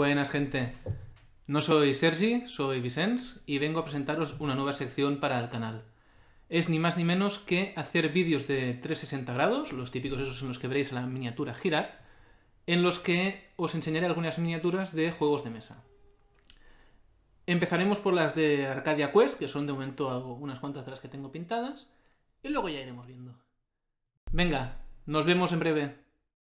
Buenas gente, no soy Sergi, soy Vicens y vengo a presentaros una nueva sección para el canal. Es ni más ni menos que hacer vídeos de 360 grados, los típicos esos en los que veréis la miniatura girar, en los que os enseñaré algunas miniaturas de juegos de mesa. Empezaremos por las de Arcadia Quest, que son de momento unas cuantas de las que tengo pintadas, y luego ya iremos viendo. Venga, nos vemos en breve.